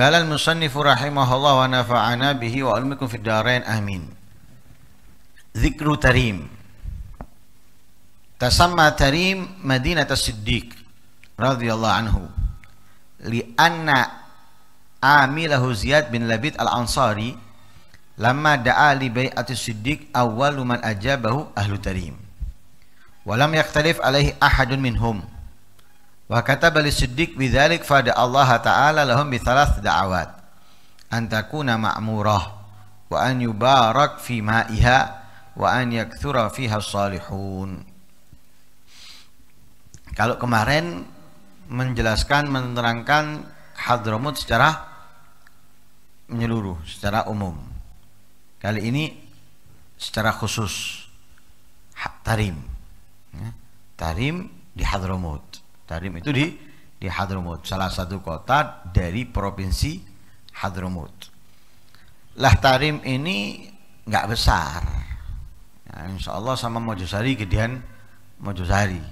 قال المصنف رحمه الله ونفعنا به وعلمكم في الدارين آمين ذكر تريم تسمى تريم مدينة الصديق رضي الله عنه لأن عامله زياد بن لبيد الأنصاري لما دعا لبيعة الصديق أول من أجابه أهل تريم ولم يختلف عليه أحد منهم Wa kata bali siddiq bidzalik fada Allah Ta'ala lahum bi thalath da'awat. Antakuna ma'murah wa an yubarak fi ma'iha wa an yakthura fiha salihun. Kalau kemarin menjelaskan menerangkan Hadramut secara menyeluruh, secara umum. Kali ini secara khusus Tarim. Ya, tarim di Hadramut. Tarim itu di di Hadramaut, salah satu kota dari provinsi Hadramaut. Lah Tarim ini nggak besar. Ya, insya Allah sama Mojosari gedean Mojosari.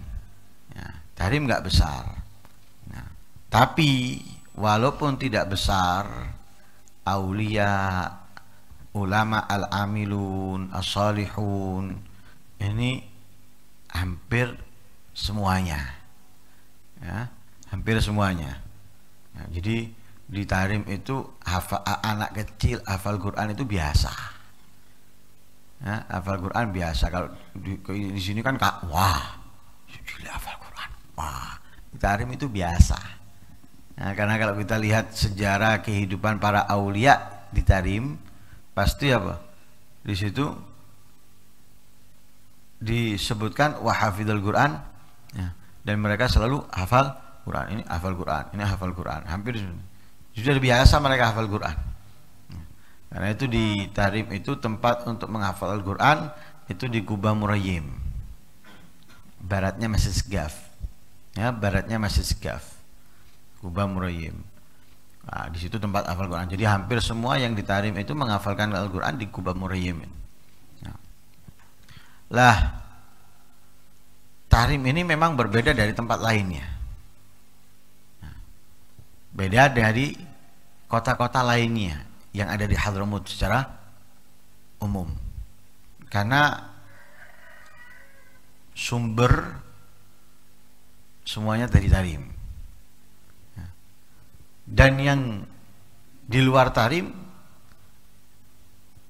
Ya, Tarim nggak besar. Ya, tapi walaupun tidak besar, aulia, ulama al-amilun, as-salihun, ini hampir semuanya ya hampir semuanya ya, jadi di tarim itu hafal, anak kecil hafal Quran itu biasa ya, hafal Quran biasa kalau di, di sini kan kak wah gila hafal Quran wah di tarim itu biasa nah, karena kalau kita lihat sejarah kehidupan para aulia di tarim pasti apa di situ disebutkan wahafidul Quran ya dan mereka selalu hafal Quran ini hafal Quran ini hafal Quran hampir sudah biasa mereka hafal Quran karena itu di Tarim itu tempat untuk menghafal Al-Quran itu di Kubah Murayim baratnya masih segaf ya baratnya masih segaf Kubah Murayim nah, di situ tempat hafal Quran jadi hampir semua yang di Tarim itu menghafalkan Al-Quran di Kubah Murayim nah. lah Tarim ini memang berbeda dari tempat lainnya. Beda dari kota-kota lainnya yang ada di Hadromut secara umum. Karena sumber semuanya dari Tarim. Dan yang di luar Tarim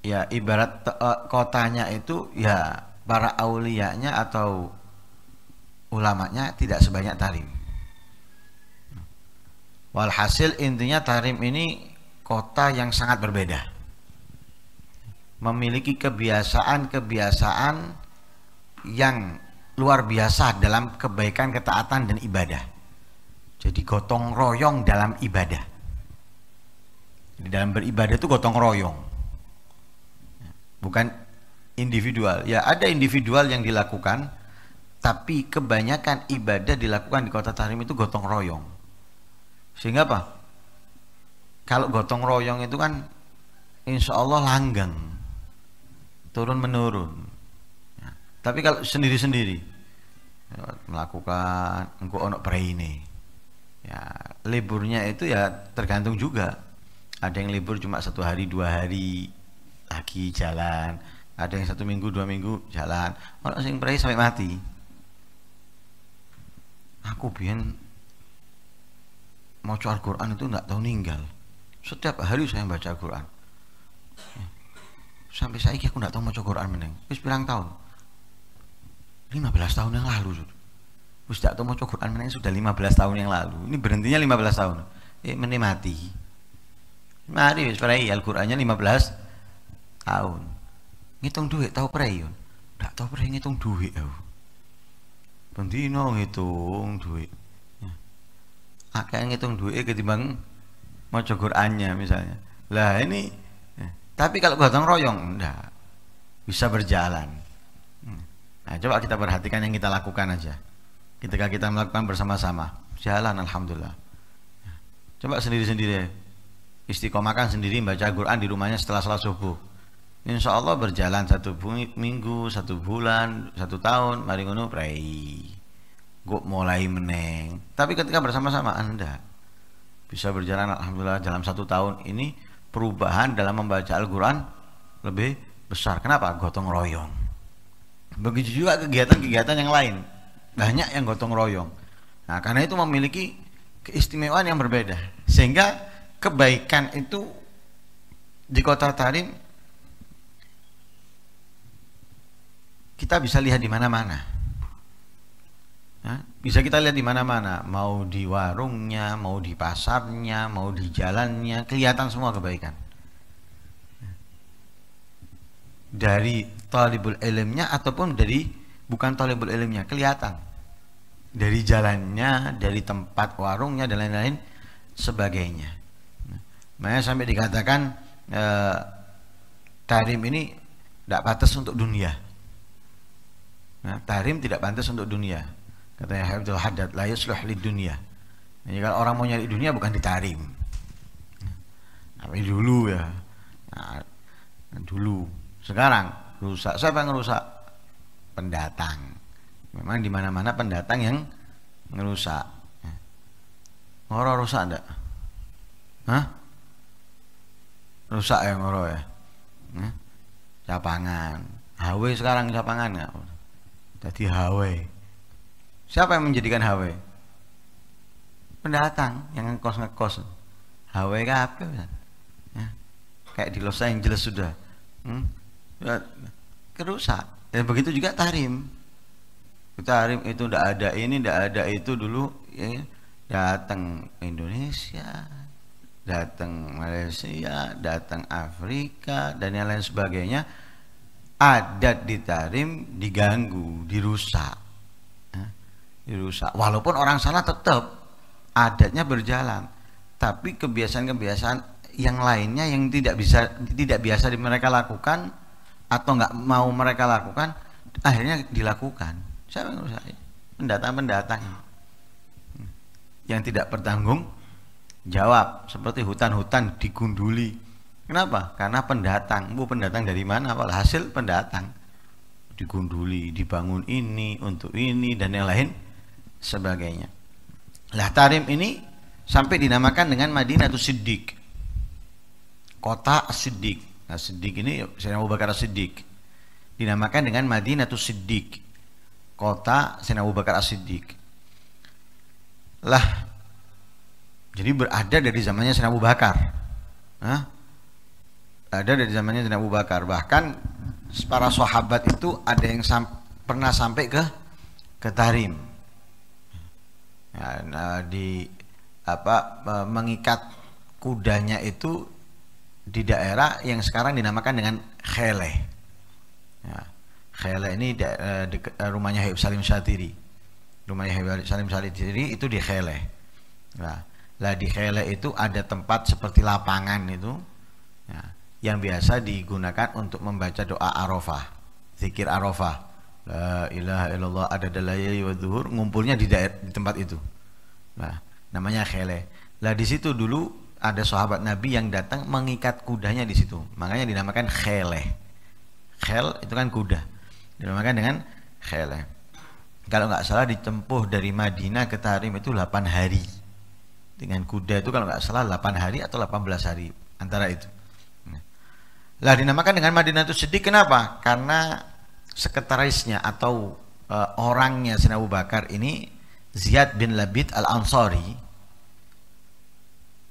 ya ibarat uh, kotanya itu ya para aulianya atau ulamanya tidak sebanyak Tarim. Walhasil intinya Tarim ini kota yang sangat berbeda. Memiliki kebiasaan-kebiasaan yang luar biasa dalam kebaikan, ketaatan dan ibadah. Jadi gotong royong dalam ibadah. Di dalam beribadah itu gotong royong. Bukan individual. Ya ada individual yang dilakukan, tapi kebanyakan ibadah dilakukan di kota Tarim itu gotong royong. Sehingga apa? Kalau gotong royong itu kan insya Allah langgang. Turun menurun. Ya. Tapi kalau sendiri-sendiri ya, melakukan engkau onok ini ya liburnya itu ya tergantung juga ada yang libur cuma satu hari dua hari lagi jalan ada yang satu minggu dua minggu jalan orang sing sampai mati aku bien mau Al-Qur'an itu nggak tahu ninggal. Setiap hari saya baca Al-Qur'an. Sampai saiki aku nggak tahu mau Al-Qur'an meneng. Wis pirang tahun? 15 tahun yang lalu. Wis enggak tahu mau Al-Qur'an meneng sudah 15 tahun yang lalu. Ini berhentinya 15 tahun. Eh menikmati. Mari wis prei Al-Qur'annya 15 tahun. Ngitung duit tahu prei yo. tahu prei ngitung duit aku pendino ngitung duit ya. akeh ngitung duit ketimbang mau Qur'annya misalnya lah ini ya. tapi kalau gotong royong enggak bisa berjalan hmm. nah coba kita perhatikan yang kita lakukan aja ketika kita melakukan bersama-sama jalan alhamdulillah ya. coba sendiri-sendiri istiqomahkan sendiri baca Quran di rumahnya setelah salat subuh insya Allah berjalan satu minggu satu bulan satu tahun mari ngono prei. gue mulai meneng tapi ketika bersama-sama anda bisa berjalan alhamdulillah dalam satu tahun ini perubahan dalam membaca Al-Quran lebih besar kenapa gotong royong begitu juga kegiatan-kegiatan yang lain banyak yang gotong royong nah karena itu memiliki keistimewaan yang berbeda sehingga kebaikan itu di kota Tarim kita bisa lihat di mana-mana. Ya, bisa kita lihat di mana-mana, mau di warungnya, mau di pasarnya, mau di jalannya, kelihatan semua kebaikan. Dari talibul ilmnya ataupun dari bukan talibul ilmnya, kelihatan. Dari jalannya, dari tempat warungnya dan lain-lain sebagainya. makanya sampai dikatakan eh, tarim ini tidak patas untuk dunia Nah, tahrim tidak pantas untuk dunia. Katanya Abdul Haddad, la yusluh li dunia. Jadi kalau orang mau nyari dunia bukan di ditarim. Tapi nah, dulu ya. Nah, dulu. Sekarang rusak. Siapa yang rusak? Pendatang. Memang di mana-mana pendatang yang ngerusak. Ngoro rusak enggak? Hah? Rusak ya ngoro ya? Hah? Capangan. Hawe sekarang capangan enggak? Jadi Hawai. Siapa yang menjadikan Hawai? Pendatang yang ngekos-ngekos. Hawai apa? Ya. Kayak di Los Angeles sudah. Hmm? Ya, kerusak. Dan begitu juga Tarim. Tarim itu udah ada ini, udah ada itu dulu ya, datang Indonesia, datang Malaysia, datang Afrika dan yang lain sebagainya adat ditarim, diganggu, dirusak. Ya, dirusak. Walaupun orang sana tetap adatnya berjalan, tapi kebiasaan-kebiasaan yang lainnya yang tidak bisa tidak biasa di mereka lakukan atau nggak mau mereka lakukan akhirnya dilakukan. Saya yang rusak? Pendatang-pendatang hmm. yang tidak bertanggung jawab seperti hutan-hutan digunduli Kenapa? Karena pendatang. Bu pendatang dari mana? Apalah hasil pendatang. Digunduli, dibangun ini untuk ini dan yang lain sebagainya. Lah Tarim ini sampai dinamakan dengan Madinah atau Siddiq. Kota Siddiq. Nah, Siddiq ini saya Abu Bakar Siddiq. Dinamakan dengan Madinah atau Siddiq. Kota Sayyidina Abu Bakar Siddiq. Lah jadi berada dari zamannya Sayyidina Abu Bakar. Nah, ada dari zamannya Zainal Abu Bakar bahkan para sahabat itu ada yang sam pernah sampai ke ke Tarim ya, nah, di apa mengikat kudanya itu di daerah yang sekarang dinamakan dengan Khele ya, Khele ini e, de, e, rumahnya Habib Salim Satiri rumahnya Habib Salim Satiri itu di Khele nah, lah di Khele itu ada tempat seperti lapangan itu ya, yang biasa digunakan untuk membaca doa Arafah, zikir Arafah. La ilaha illallah ada dalayai wa zuhur ngumpulnya di, daer, di tempat itu. Nah, namanya khele. Lah di situ dulu ada sahabat Nabi yang datang mengikat kudanya di situ. Makanya dinamakan khele. Khel itu kan kuda. Dinamakan dengan khele. Kalau nggak salah ditempuh dari Madinah ke Tarim itu 8 hari. Dengan kuda itu kalau nggak salah 8 hari atau 18 hari antara itu. Lah dinamakan dengan Madinatul Siddiq kenapa? Karena sekretarisnya atau e, orangnya Sina Abu Bakar ini Ziyad bin Labid al Ansari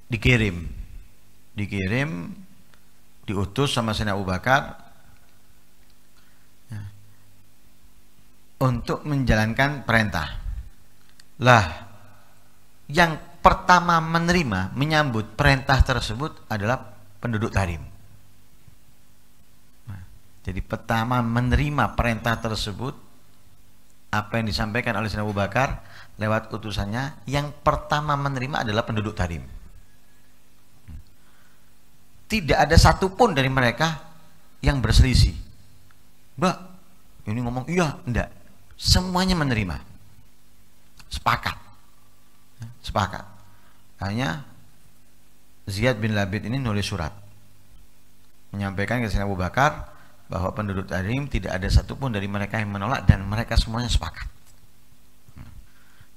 dikirim, dikirim, diutus sama Sina Abu Bakar ya, untuk menjalankan perintah. Lah, yang pertama menerima, menyambut perintah tersebut adalah penduduk Tarim. Jadi pertama menerima perintah tersebut apa yang disampaikan oleh Sayyidina Abu Bakar lewat utusannya yang pertama menerima adalah penduduk Tarim. Tidak ada satupun dari mereka yang berselisih. Mbak, ini ngomong iya, enggak. Semuanya menerima. Sepakat. Sepakat. Hanya Ziyad bin Labid ini nulis surat. Menyampaikan ke Sayyidina Abu Bakar, bahwa penduduk Tarim tidak ada satupun dari mereka yang menolak dan mereka semuanya sepakat. Hmm.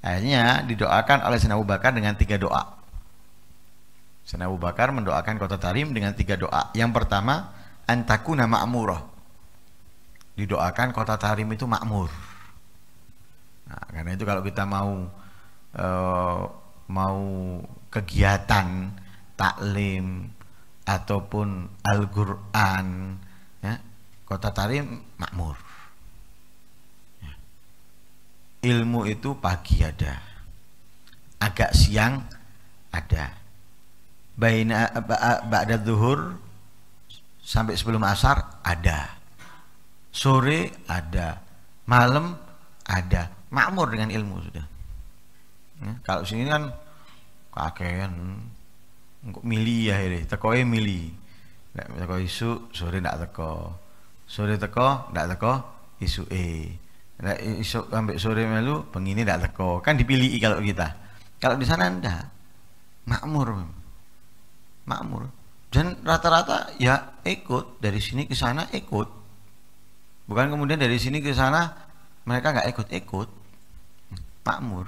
Akhirnya didoakan oleh Sina Abu Bakar dengan tiga doa. Sina Abu Bakar mendoakan kota Tarim dengan tiga doa. Yang pertama, antaku nama amuroh. Didoakan kota Tarim itu makmur. Nah, karena itu kalau kita mau uh, mau kegiatan taklim ataupun Al-Qur'an ya, kota Tarim makmur. Ya. Ilmu itu pagi ada, agak siang ada. Baina ba'da zuhur sampai sebelum asar ada. Sore ada, malam ada. Makmur dengan ilmu sudah. Ya, kalau sini kan kakean milih ya ini, tekoe milih. Nek teko isuk sore ndak teko sore teko ndak teko e nek isu sampai sore melu pengini ndak teko kan dipilih kalau kita kalau di sana ndak makmur makmur dan rata-rata ya ikut dari sini ke sana ikut bukan kemudian dari sini ke sana mereka nggak ikut-ikut makmur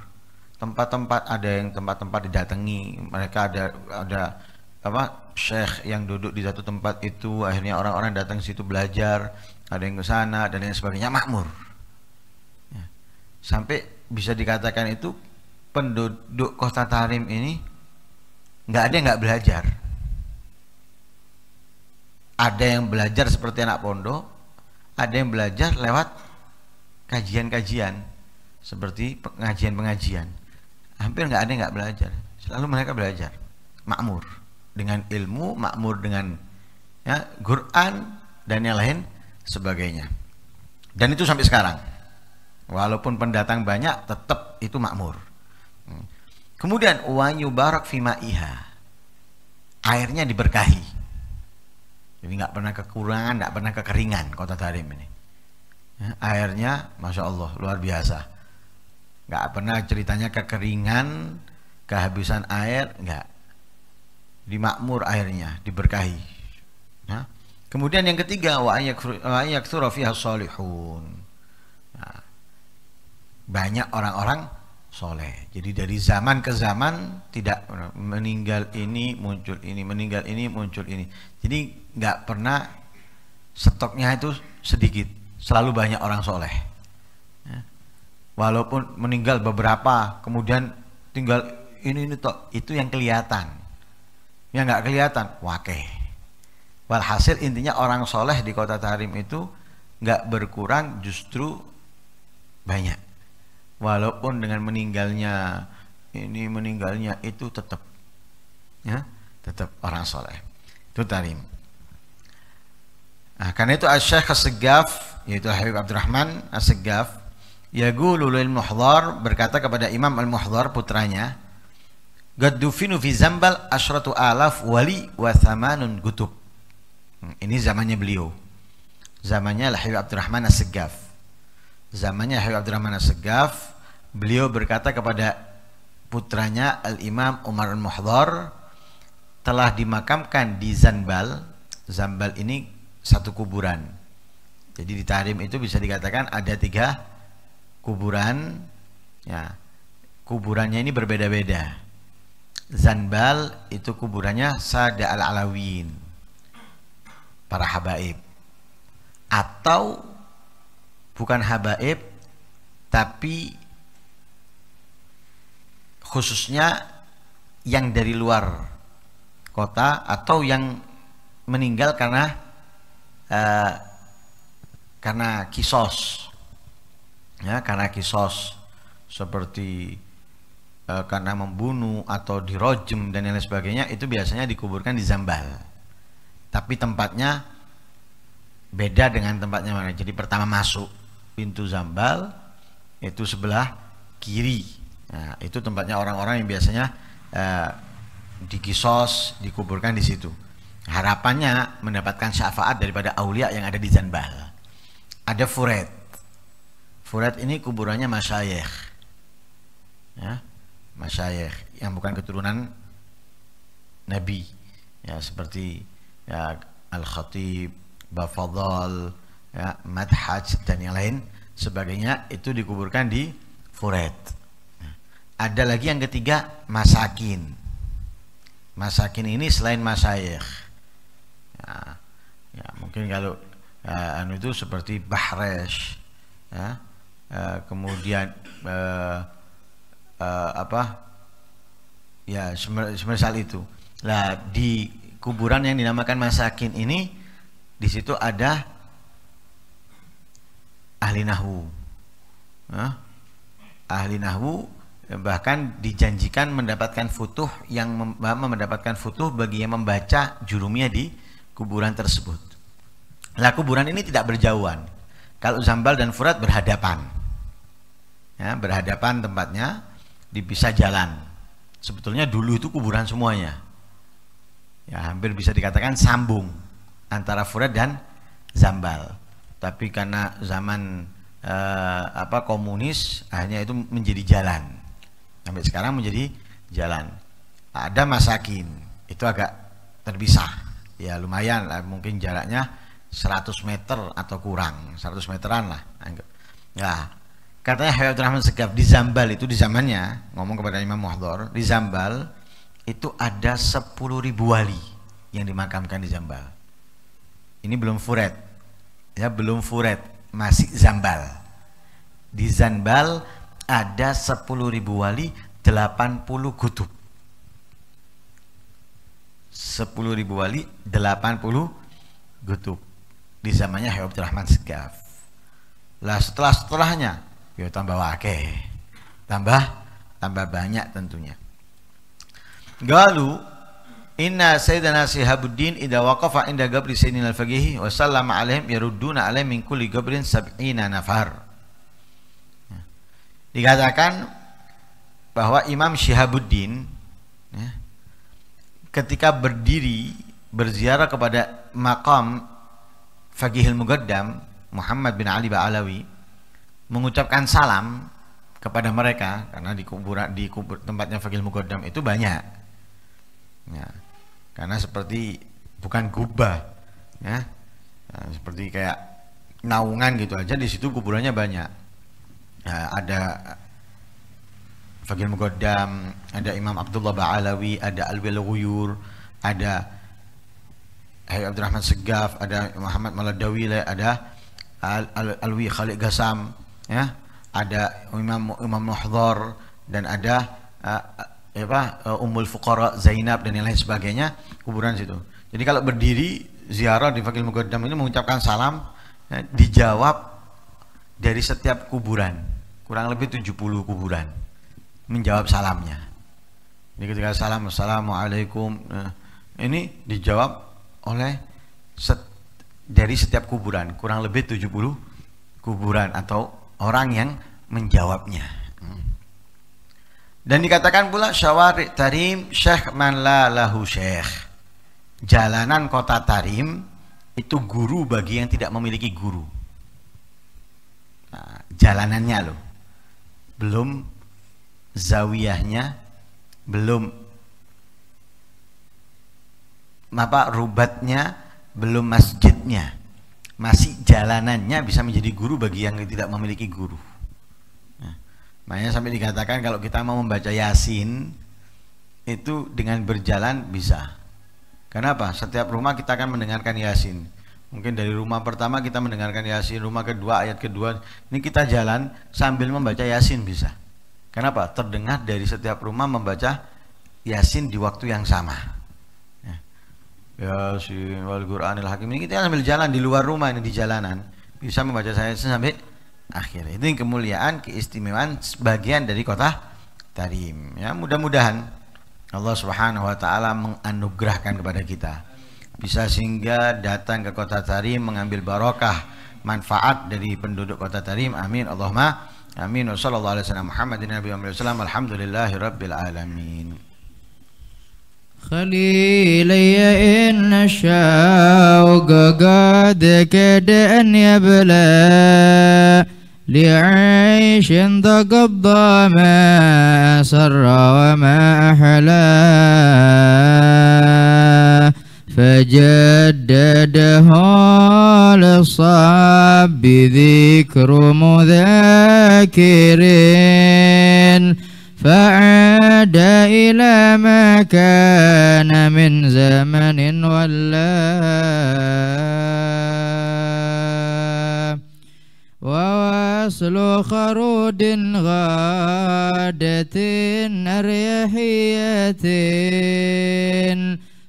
tempat-tempat ada yang tempat-tempat didatangi mereka ada ada apa syekh yang duduk di satu tempat itu akhirnya orang-orang datang situ belajar ada yang ke sana dan lain sebagainya ya, makmur ya. sampai bisa dikatakan itu penduduk kota Tarim ini nggak ada yang nggak belajar ada yang belajar seperti anak pondok ada yang belajar lewat kajian-kajian seperti pengajian-pengajian hampir nggak ada yang nggak belajar selalu mereka belajar makmur dengan ilmu, makmur dengan ya, Quran dan yang lain sebagainya. Dan itu sampai sekarang. Walaupun pendatang banyak, tetap itu makmur. Hmm. Kemudian wanyu barak fima iha. Airnya diberkahi. Jadi nggak pernah kekurangan, nggak pernah kekeringan kota Tarim ini. Ya, airnya, masya Allah, luar biasa. Nggak pernah ceritanya kekeringan, kehabisan air, nggak dimakmur akhirnya diberkahi nah, kemudian yang ketiga wa ayak fiha ya. banyak orang-orang soleh jadi dari zaman ke zaman tidak meninggal ini muncul ini meninggal ini muncul ini jadi nggak pernah stoknya itu sedikit selalu banyak orang soleh nah, walaupun meninggal beberapa kemudian tinggal ini ini toh itu yang kelihatan yang nggak kelihatan wakeh walhasil intinya orang soleh di kota Tarim itu nggak berkurang justru banyak walaupun dengan meninggalnya ini meninggalnya itu tetap ya tetap orang soleh itu Tarim nah, karena itu Asyik Segaf yaitu Habib Abdurrahman Asegaf Yagulu lil Muhdhar berkata kepada Imam al Muhdar putranya Gaddufinu fi zambal asyratu alaf wali wa thamanun gutub. Hmm, ini zamannya beliau. Zamannya Lahir Abdurrahman As-Segaf. Zamannya Lahir Abdurrahman As-Segaf, beliau berkata kepada putranya Al-Imam Umar Al-Muhdhar telah dimakamkan di Zanbal. Zanbal ini satu kuburan. Jadi di Tahrim itu bisa dikatakan ada tiga kuburan. Ya, kuburannya ini berbeda-beda Zanbal itu kuburannya Sada al-Alawin para habaib atau bukan habaib tapi khususnya yang dari luar kota atau yang meninggal karena uh, karena kisos ya karena kisos seperti e, karena membunuh atau dirojem dan lain sebagainya itu biasanya dikuburkan di Zambal tapi tempatnya beda dengan tempatnya mana jadi pertama masuk pintu Zambal itu sebelah kiri nah, itu tempatnya orang-orang yang biasanya e, dikisos dikuburkan di situ harapannya mendapatkan syafaat daripada aulia yang ada di zambal ada Furet Furet ini kuburannya masyayikh ya masyayikh yang bukan keturunan nabi ya seperti ya al-khatib, bafadal ya madhaj dan yang lain sebagainya itu dikuburkan di furet. Ada lagi yang ketiga masakin. Masakin ini selain masyayikh Ya, ya mungkin kalau uh, anu itu seperti bahresh ya, eh, kemudian uh, uh, apa ya semisal itu lah di kuburan yang dinamakan masakin ini di situ ada ahli nahu huh? ahli nahu bahkan dijanjikan mendapatkan futuh yang mem mendapatkan futuh bagi yang membaca jurumnya di kuburan tersebut. Lah kuburan ini tidak berjauhan. Kalau Zambal dan Furat berhadapan. Ya, berhadapan tempatnya dipisah jalan. Sebetulnya dulu itu kuburan semuanya. Ya, hampir bisa dikatakan sambung antara Furat dan Zambal. Tapi karena zaman eh, apa komunis akhirnya itu menjadi jalan. Sampai sekarang menjadi jalan. Ada masakin, itu agak terpisah. Ya lumayan lah, mungkin jaraknya 100 meter atau kurang, 100 meteran lah. Nah, katanya Hayat Rahman Segaf di Zambal itu di zamannya ngomong kepada Imam Muhdor di Zambal itu ada sepuluh ribu wali yang dimakamkan di Zambal ini belum furet ya belum furet masih Zambal di Zambal ada sepuluh ribu wali delapan 80 kutub ribu wali delapan puluh kutub di zamannya Hayat Rahman Segaf lah setelah setelahnya ya tambah wake tambah tambah banyak tentunya galu inna sayyidana sihabuddin idha waqafa inda gabri sayyidina al fagihi wa sallam alaihim yarudduna alaihim min kulli gabrin sab'ina nafar ya. dikatakan bahwa Imam Syihabuddin ya, ketika berdiri berziarah kepada makam Fagihil Mugaddam Muhammad bin Ali Ba'alawi mengucapkan salam kepada mereka karena di kuburan di kubur tempatnya Fakil Mugodam itu banyak ya karena seperti bukan gubah ya ya seperti kayak naungan gitu aja di situ kuburannya banyak ya, ada Fakil Mugodam ada Imam Abdullah Ba'alawi ada Alwil Ghuyur ada Hayy Abdurrahman Segaf ada Muhammad Maladawile ada Al Alwi Khalid Gasam ya ada Imam Imam Muhdhar dan ada uh, apa uh, Ummul Fuqara Zainab dan lain sebagainya kuburan situ. Jadi kalau berdiri ziarah di Fakil Mugaddam ini mengucapkan salam ya, dijawab dari setiap kuburan. Kurang lebih 70 kuburan menjawab salamnya. ini ketika salam assalamualaikum nah, ini dijawab oleh set, dari setiap kuburan kurang lebih 70 kuburan atau orang yang menjawabnya. Dan dikatakan pula syawari tarim syekh man la lahu syekh. Jalanan kota Tarim itu guru bagi yang tidak memiliki guru. Nah, jalanannya loh. Belum zawiyahnya, belum apa rubatnya, belum masjidnya masih jalanannya bisa menjadi guru bagi yang tidak memiliki guru. Nah, makanya sampai dikatakan kalau kita mau membaca Yasin itu dengan berjalan bisa. Kenapa? Setiap rumah kita akan mendengarkan Yasin. Mungkin dari rumah pertama kita mendengarkan Yasin, rumah kedua ayat kedua ini kita jalan sambil membaca Yasin bisa. Kenapa? Terdengar dari setiap rumah membaca Yasin di waktu yang sama. Ya si wal Quranil Hakim ini kita ambil jalan di luar rumah ini di jalanan bisa membaca saya sampai akhir. Itu yang kemuliaan keistimewaan sebagian dari kota Tarim. Ya mudah-mudahan Allah Subhanahu Wa Taala menganugerahkan kepada kita bisa sehingga datang ke kota Tarim mengambil barokah manfaat dari penduduk kota Tarim. Amin. Allahumma amin. Wassalamualaikum warahmatullahi wabarakatuh. Alhamdulillahirobbilalamin. خليلي إن الشوق قد كدن يبلى لعيش تقضى ما سر وما أحلى فجدده للصاب بذكر مذاكرين إلى ما كان من زمن ولا وواصل خرود غادة أريحية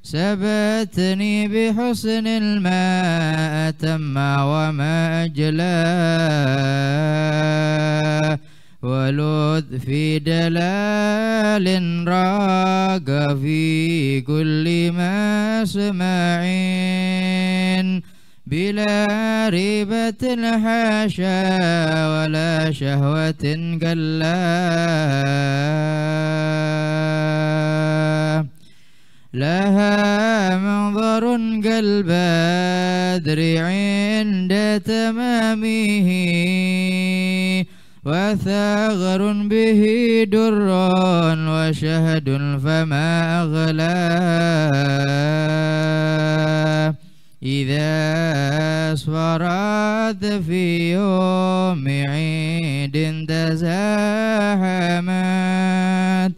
سبتني بحسن الماء تم وما أجلاه ولد في دلال راق في كل مسمع بلا ريبة حاشا ولا شهوة قلا لها منظر قلب كالبدر عند تمامه وثغر به در وشهد فما أغلاه إذا أسفرت في يوم عيد تزاحمت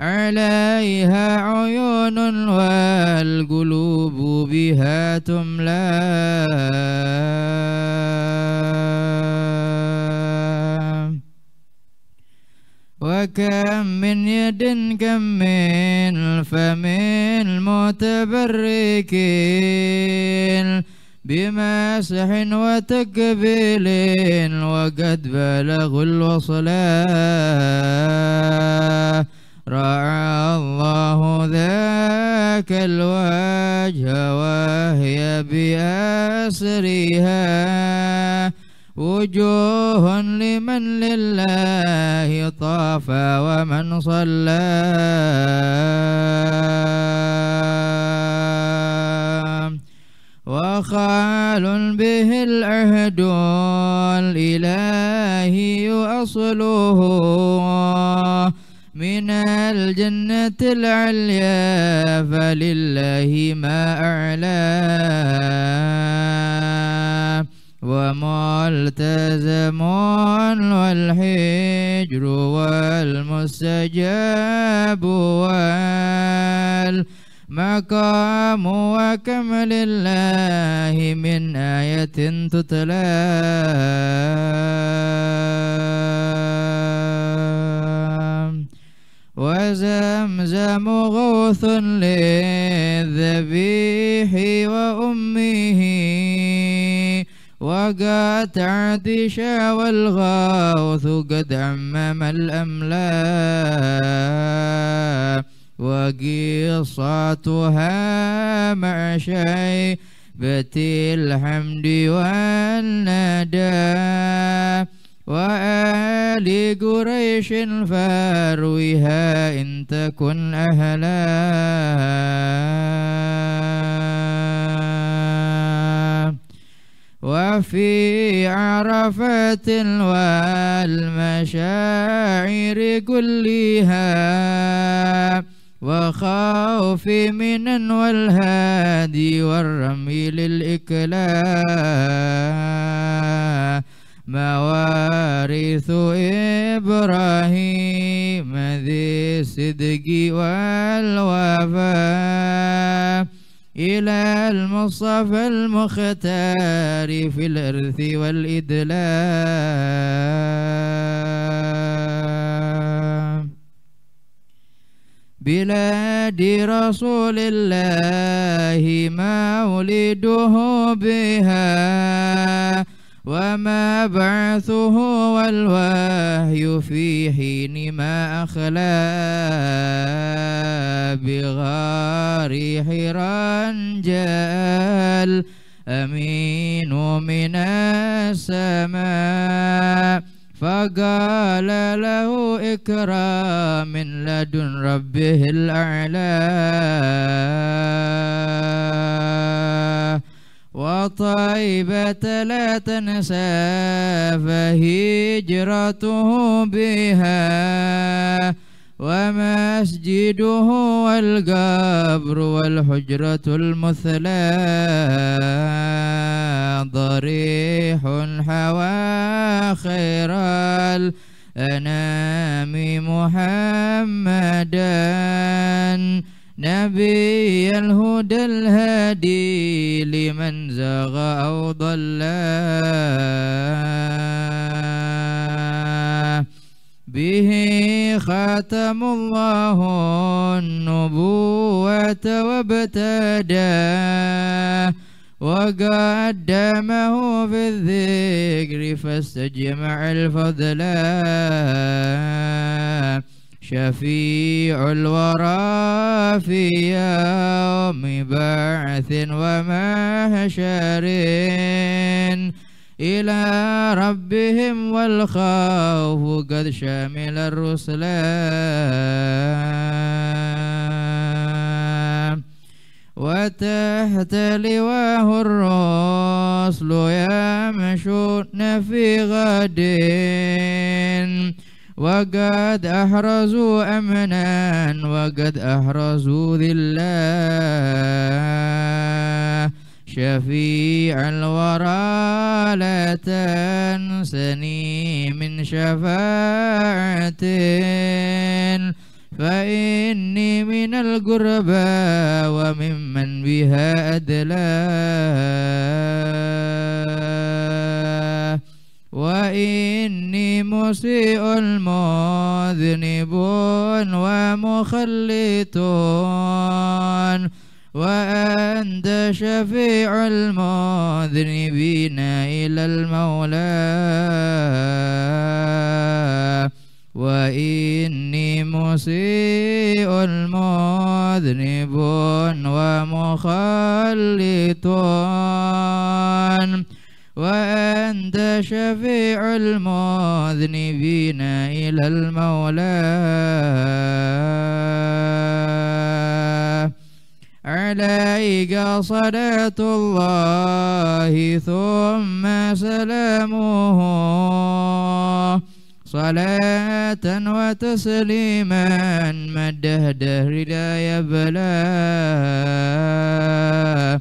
عليها عيون والقلوب بها تملأ وكم من يد كم من فم المتبركين بمسح وتقبيل وقد بلغوا الوصلاء رعى الله ذاك الوجه وهي بأسرها وجوه لمن لله طاف ومن صلى وخال به العهد الإلهي أصله من الجنة العليا فلله ما أعلاه وملتزم والحجر والمستجاب والمقام وكم لله من آية تتلى وزمزم غوث للذبيح وأمه وقات عدشا والغاوث قد عمم الأملاء وقصتها مع شيء بتي الحمد والندى وآل قريش فاروها إن تكن أهلاً وفي عرفات والمشاعر كلها وخوف من والهادي والرمي للإكلاء موارث إبراهيم ذي الصدق والوفاء إلى المصطفى المختار في الإرث والإدلام بلاد رسول الله مولده بها وما بعثه والوهي في حين ما أخلى بغار حيران جاء الأمين من السماء فقال له إكرام لدن ربه الأعلى وطيبة لا تنسى فهجرته بها ومسجده والقبر والحجرة المثلى ضريح حوى خير الأنام محمدا نبي الهدى الهادي لمن زاغ أو ضلا به خاتم الله النبوة وابتداه وقدمه في الذكر فاستجمع الفضلا شفيع الورى في يوم بعث ومحشر إلى ربهم والخوف قد شمل الرسل وتحت لواه الرسل يمشون في غد وقد أحرزوا أمنا وقد أحرزوا ذلا شفيع الورى لا تنسني من شفاعة فإني من القربى وممن بها أدلى وإني مسيء المذنب ومخلط وأنت شفيع المذنبين إلى المولى وإني مسيء المذنبون ومخلط وأنت شفيع المذنبين إلى المولى عليك صلاة الله ثم سلامه صلاة وتسليما مده لا يبلاه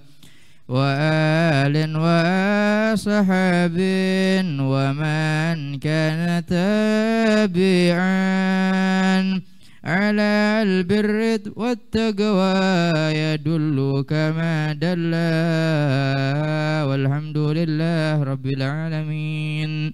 وآل وصحاب ومن كان تابعا على البر والتقوى يدل كما دل والحمد لله رب العالمين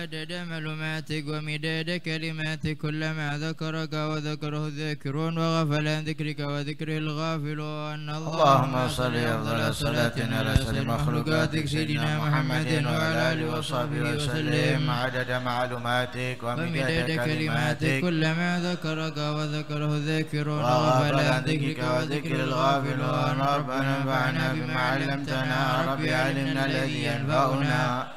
عدد معلوماتك ومداد كلماتك كلما ذكرك وذكره الذاكرون وغفل عن ذكرك وذكره الغافلون اللهم صل أفضل صلاتنا على سيد مخلوقاتك سيدنا محمد وعلى اله وصحبه وسلم عدد معلوماتك ومداد كلماتك كلما ذكرك وذكره الذاكرون وغفل عن ذكرك وذكر الغافلون ربنا انفعنا بما علمتنا ربي علمنا الذي ينفعنا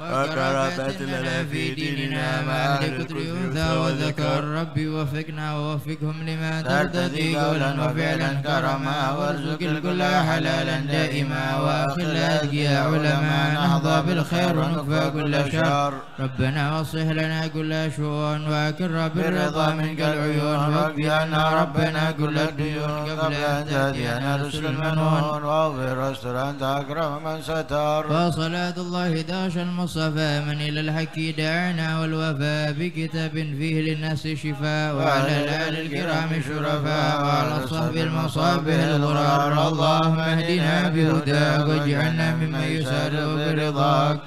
وقربت لنا في ديننا مع أهل الكتب وذكر ربي وفقنا ووفقهم لما ترتدي قولا وفعلا كرما وارزق الكل حلالا دائما وأخلا اذكياء علما نحظى بالخير ونكفى كل شر ربنا واصلح لنا كل شؤون وأكر بالرضا منك العيون واقضي عنا ربنا كل الديون قبل أن تأتينا رسل المنون واغفر رسل أنت أكرم من ستر فصلاة الله داش المصر المصطفى من إلى الحق دعنا والوفاء بكتاب فيه للناس شفاء وعلى الآل الكرام شرفاء وعلى الصحب المصابيح الغرار اللهم اهدنا بهداك واجعلنا ممن يسار برضاك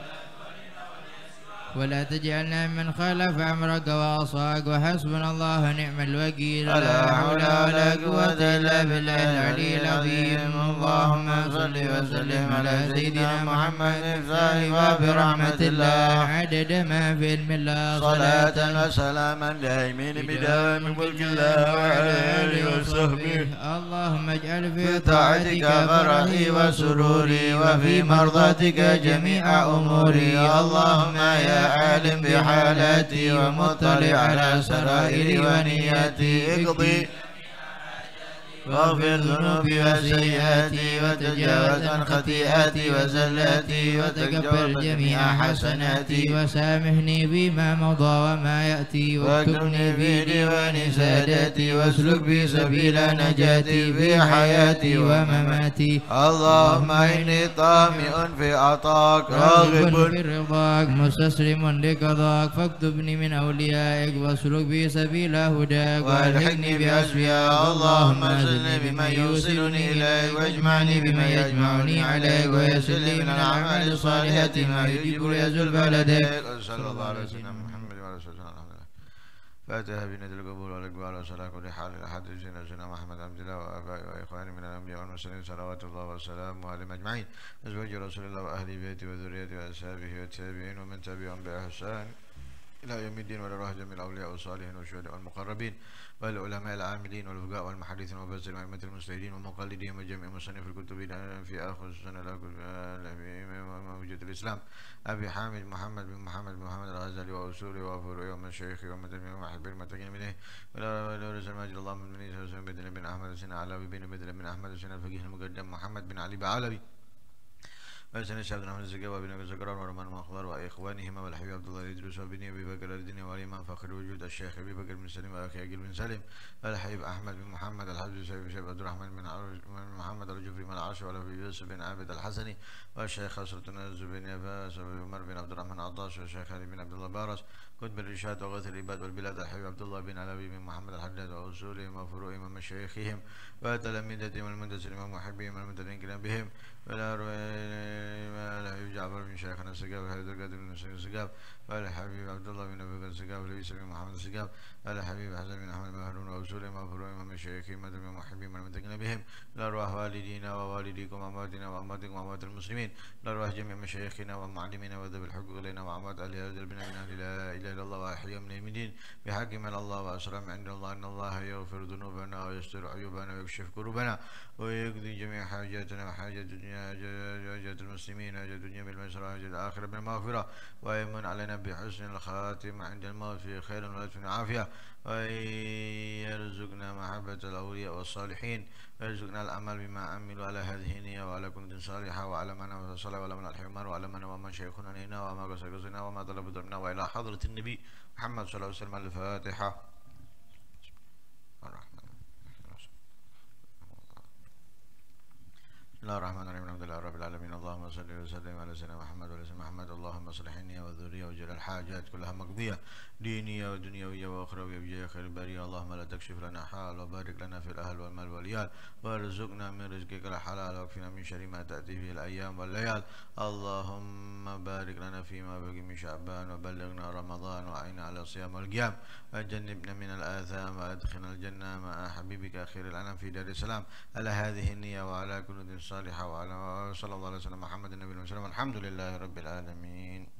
ولا تجعلنا من خالف أمرك واصاك وحسبنا الله ونعم الوكيل لا حول ولا قوة إلا بالله العلي العظيم اللهم صل وسلم على سيدنا محمد الفائق وبرحمه الله عدد ما في علم الله صلاة وسلاما دائمين بدوام ملك الله وعلى آله وصحبه اللهم اجعل في طاعتك فرحي وسروري وفي مرضاتك جميع أموري اللهم يا عالم بحالاتي ومطلع على سرائري ونياتي اقضي واغفر ذنوبي وسيئاتي وتجاوز عن خطيئاتي وزلاتي وتكبر جميع حسناتي وسامحني بما مضى وما يأتي واكرمني في ديوان ساداتي واسلك بي سبيل نجاتي في حياتي ومماتي اللهم إني طامئ في عطاك راغب في رضاك مستسلم لقضاك فاكتبني من أوليائك واسلك بي سبيل هداك والحقني بأسفياء اللهم ويوصلني بما يوصلني إليه واجمعني بما يجمعني عليه ويسلني من الأعمال الصالحة ما يجيب ليزول البلدين صلى الله عليه وسلم محمد وعلى سيدنا محمد فاتها بنية القبول والأقبال وصلاة كل حال الأحد سيدنا سيدنا محمد عبد الله وآبائه وإخوانه من الأنبياء والمرسلين صلوات الله وسلامه عليهم أجمعين أزواج رسول الله وأهل بيته وذريته وأصحابه والتابعين ومن تبعهم بإحسان إلى يوم الدين ولراه جميع الأولياء والصالحين والشهداء والمقربين والعلماء العاملين والفقهاء والمحدثين وبزر وأئمة المستهدين ومقلدين وجميع مصنف الكتب في آخر السنة موجة الإسلام أبي حامد محمد بن محمد بن محمد الغزالي وأسوري وفروعه ومن الشيخ يوم الدين ومحب المتقين منه ولا رسول ماجد الله من مني بن أحمد بن علوي بن بدر بن أحمد بن الفقيه المقدم محمد بن علي بعلوي ويسن الشعب نحمد الزكاة وابن أبي زكران ورمان مخضر وإخوانهما والحبيب عبد الله يدرس وابني أبي بكر الدين والإمام فخر وجود الشيخ أبي بكر بن سليم وأخي أجل بن سليم والحبيب أحمد بن محمد الحبيب سيف شيخ عبد الرحمن بن محمد الجفري من العرش والأبي يوسف بن عابد الحسني والشيخ حسرة بن عمر بن عبد الرحمن عطاش والشيخ علي بن عبد الله بارس كنت من رشاد وغاث العباد والبلاد الحبيب عبد الله بن علي بن محمد الحجاج وأصولهم وفروعهم ومشايخهم وتلاميذتهم المندسين ومحبهم المتدينين بهم ولا رؤيا يجعل من شيخنا السقاف وحيد القادر من السقاف قال حبيب عبد الله بن أبي بكر السقاف وليس بن محمد السقاف قال حبيب حسن بن أحمد مهرون وأوسول مغفورون ومن شيخهم مدن من محبين من متقن بهم لأرواح والدينا ووالديكم وأمواتنا وأمواتكم وأموات المسلمين لأرواح جميع مشايخنا ومعلمينا وذوي الحق علينا وأموات أهل هذا البناء من لا إله إلا الله وأحيا من المدين بحق من الله وأسلام عند الله إن الله يغفر ذنوبنا ويستر عيوبنا ويكشف كروبنا ويقضي جميع حاجاتنا وحاجات الدنيا وحاجات المسلمين وحاجات الدنيا بالمسرى وحاجات الآخرة بالمغفرة ويمن علينا بحسن الخاتم عند الموت في خير من عافية ويرزقنا يرزقنا محبة الأولياء والصالحين ويرزقنا الأمل بما عملوا على هذه النية وعلى كل صالحة وعلى من وصل وعلى من الحمار وعلى من ومن شيخنا نينا وما قصقصنا وما طلب درنا وإلى حضرة النبي محمد صلى الله عليه وسلم الفاتحة بسم الله الرحمن الرحيم الحمد لله رب العالمين اللهم صل وسلم على سيدنا محمد وعلى سيدنا محمد اللهم اصلحني النية وجل الحاجات كلها مقضية دينية ودنيوية وأخروية بجاه خير البرية اللهم لا تكشف لنا حال وبارك لنا في الأهل والمال واليال وارزقنا من رزقك الحلال واكفنا من شر ما تأتي في الأيام والليال اللهم بارك لنا فيما بقي من شعبان وبلغنا رمضان وعين على صيام القيام وجنبنا من الآثام وأدخلنا الجنة مع حبيبك خير الأنام في دار السلام على هذه النية وعلى كل صالح صالحة وعلى صلى الله عليه وسلم محمد النبي وسلم الحمد لله رب العالمين